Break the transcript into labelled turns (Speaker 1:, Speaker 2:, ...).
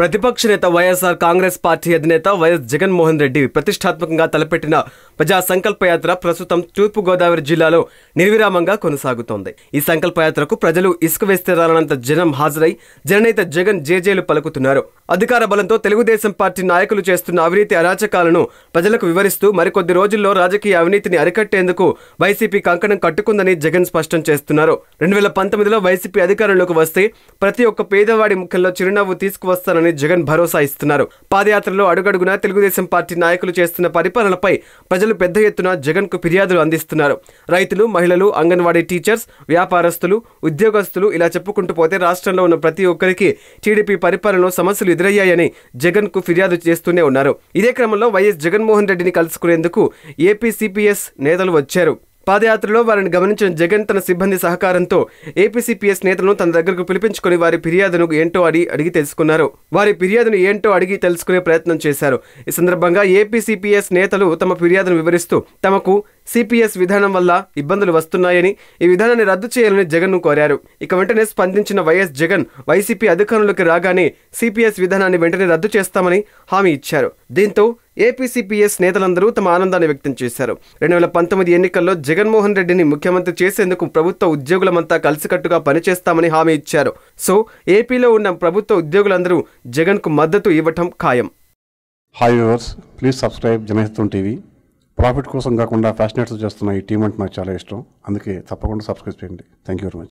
Speaker 1: ప్రతిపక్ష నేత వైఎస్ఆర్ కాంగ్రెస్ పార్టీ అధినేత వైఎస్ జగన్మోహన్ రెడ్డి ప్రతిష్టాత్మకంగా తలపెట్టిన ప్రజా సంకల్ప యాత్ర ప్రస్తుతం తూర్పుగోదావరి జిల్లాలో నిర్విరామంగా కొనసాగుతోంది ఈ సంకల్ప యాత్రకు ప్రజలు ఇసుక వేస్తే రాలనంత జనం హాజరై జననేత జగన్ జేజేలు పలుకుతున్నారు అధికార బలంతో తెలుగుదేశం పార్టీ నాయకులు చేస్తున్న అవినీతి అరాచకాలను ప్రజలకు వివరిస్తూ మరికొద్ది రోజుల్లో రాజకీయ అవినీతిని అరికట్టేందుకు వైసీపీ కంకణం కట్టుకుందని జగన్ స్పష్టం చేస్తున్నారు రెండు వేల పంతొమ్మిదిలో వైసీపీ అధికారంలోకి వస్తే ప్రతి ఒక్క పేదవాడి ముఖంలో చిరునవ్వు తీసుకువస్తానని చేస్తారని జగన్ భరోసా ఇస్తున్నారు పాదయాత్రలో అడుగడుగున తెలుగుదేశం పార్టీ నాయకులు చేస్తున్న పరిపాలనపై ప్రజలు పెద్ద ఎత్తున జగన్కు ఫిర్యాదులు అందిస్తున్నారు రైతులు మహిళలు అంగన్వాడీ టీచర్స్ వ్యాపారస్తులు ఉద్యోగస్తులు ఇలా చెప్పుకుంటూ పోతే రాష్ట్రంలో ఉన్న ప్రతి ఒక్కరికి టీడీపీ పరిపాలనలో సమస్యలు ఎదురయ్యాయని జగన్కు ఫిర్యాదు చేస్తూనే ఉన్నారు ఇదే క్రమంలో వైఎస్ జగన్మోహన్ రెడ్డిని కలుసుకునేందుకు ఏపీ సిపిఎస్ నేతలు వచ్చారు పాదయాత్రలో వారిని గమనించిన జగన్ తన సిబ్బంది సహకారంతో ఏపీసీపీఎస్ నేతలను తన దగ్గరకు పిలిపించుకుని వారి ఫిర్యాదును ఏంటో అడి అడిగి తెలుసుకున్నారు వారి ఫిర్యాదును ఏంటో అడిగి తెలుసుకునే ప్రయత్నం చేశారు ఈ సందర్భంగా ఏపీసీపీఎస్ నేతలు తమ ఫిర్యాదును వివరిస్తూ తమకు సిపిఎస్ విధానం వల్ల ఇబ్బందులు వస్తున్నాయని ఈ విధానాన్ని రద్దు చేయాలని జగన్ను కోరారు ఇక వెంటనే స్పందించిన వైఎస్ జగన్ వైసీపీ అధికారంలోకి రాగానే సిపిఎస్ విధానాన్ని వెంటనే రద్దు చేస్తామని హామీ ఇచ్చారు దీంతో ఏపీసీపీఎస్ నేతలందరూ తమ ఆనందాన్ని వ్యక్తం చేశారు రెండు వేల పంతొమ్మిది ఎన్నికల్లో జగన్మోహన్ రెడ్డిని ముఖ్యమంత్రి చేసేందుకు ప్రభుత్వ ఉద్యోగులమంతా కలిసికట్టుగా పనిచేస్తామని హామీ ఇచ్చారు సో ఏపీలో ఉన్న ప్రభుత్వ ఉద్యోగులందరూ
Speaker 2: జగన్కు మద్దతు ఇవ్వటం ఖాయం hi viewers please subscribe Janahitam TV profit కోసం కాకుండా ఫ్యాషనేట్స్ చేస్తున్న ఈ టీం అంటే నాకు చాలా ఇష్టం అందుకే తప్పకుండా సబ్స్క్రైబ్ చేయండి థ్యాంక్
Speaker 1: యూ వెరీ మచ్